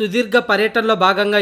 సుదీర్ఘ పర్యటనలో భాగంగా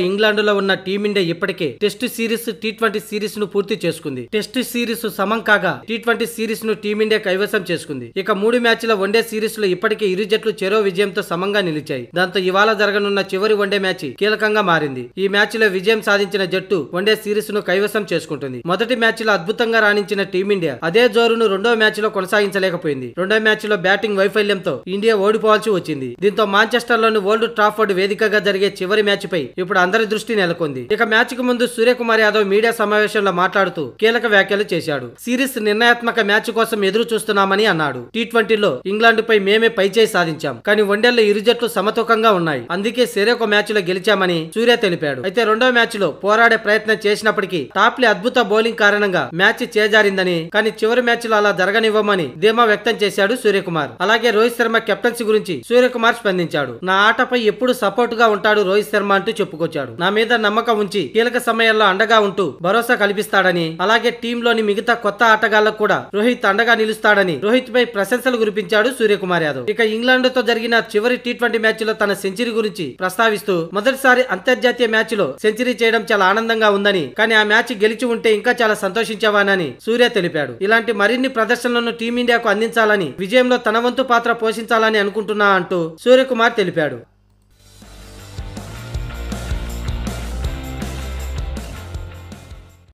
లో ఉన్న టీమిండియా ఇప్పటికే test series T twenty series ను పూర్తి చేసుకుంది టెస్ట్ సిరీస్ సమం కాగా టీ ట్వంటీ సిరీస్ ను టీమిండియా కైవసం చేసుకుంది ఇక మూడు మ్యాచ్ల వన్డే సిరీస్ లో ఇప్పటికే ఇరు జట్లు చెరో విజయంతో సమంగా నిలిచాయి దాంతో ఇవాళ జరగనున్న చివరి వన్డే మ్యాచ్ కీలకంగా మారింది ఈ మ్యాచ్ లో విజయం సాధించిన జట్టు వన్డే సిరీస్ ను కైవసం చేసుకుంటుంది మొదటి మ్యాచ్ లో అద్భుతంగా రాణించిన టీమిండియా అదే జోరును రెండో మ్యాచ్ లో కొనసాగించలేకపోయింది రెండో మ్యాచ్ లో బ్యాటింగ్ వైఫల్యంతో ఇండియా ఓడిపోవాల్సి వచ్చింది దీంతో మాంచెస్టర్ లోని ఓల్డ్ ట్రాఫర్డ్ వేదికగా జరిగే చివరి మ్యాచ్ పై ఇప్పుడు అందరి దృష్టి నెలకొంది ఇక మ్యాచ్ కు ముందు సూర్యకుమార్ యాదవ్ మీడియా సమావేశంలో మాట్లాడుతూ కీలక వ్యాఖ్యలు చేశాడు సిరీస్ నిర్ణయాత్మక మ్యాచ్ కోసం ఎదురు చూస్తున్నామని అన్నాడు టీ ట్వంటీలో ఇంగ్లాండ్ పై మేమే పైచేయి సాధించాం కానీ వన్డేల్లో ఇరు జట్లు సమతూకంగా ఉన్నాయి అందుకే సెరేక మ్యాచ్ లో గెలిచామని సూర్య తెలిపాడు అయితే రెండో మ్యాచ్ లో పోరాడే ప్రయత్నం చేసినప్పటికీ టాప్లీ అద్భుత బౌలింగ్ కారణంగా మ్యాచ్ చేజారిందని కానీ చివరి మ్యాచ్ లో అలా జరగనివ్వమని ధీమా వ్యక్తం చేశాడు సూర్యకుమార్ అలాగే రోహిత్ శర్మ కెప్టెన్సీ గురించి సూర్యకుమార్ స్పందించాడు నా ఆటపై ఎప్పుడు సపోర్ట్ గా ఉంటాడు రోహిత్ శర్మ అంటూ చెప్పుకొచ్చాడు నా మీద నమ్మకం ఉంచి కీలక సమయంలో అండగా ఉంటూ భరోసా కల్పిస్తాడని అలాగే టీంలోని మిగతా కొత్త ఆటగాళ్లకు కూడా రోహిత్ అండగా నిలుస్తాడని రోహిత్ పై ప్రశంసలు గురిపించాడు సూర్యకుమార్ యాదవ్ ఇక ఇంగ్లాండ్ తో జరిగిన చివరి టీ ట్వంటీ మ్యాచ్ లో తన సెంచరీ గురించి ప్రస్తావిస్తూ మొదటిసారి అంతర్జాతీయ మ్యాచ్ లో సెంచరీ చేయడం చాలా ఆనందంగా ఉందని కానీ ఆ మ్యాచ్ గెలిచి ఉంటే ఇంకా చాలా సంతోషించేవానని సూర్య తెలిపాడు ఇలాంటి మరిన్ని ప్రదర్శనలను టీమిండియాకు అందించాలని విజయంలో తన వంతు పాత్ర పోషించాలని అనుకుంటున్నా అంటూ సూర్యకుమార్ తెలిపాడు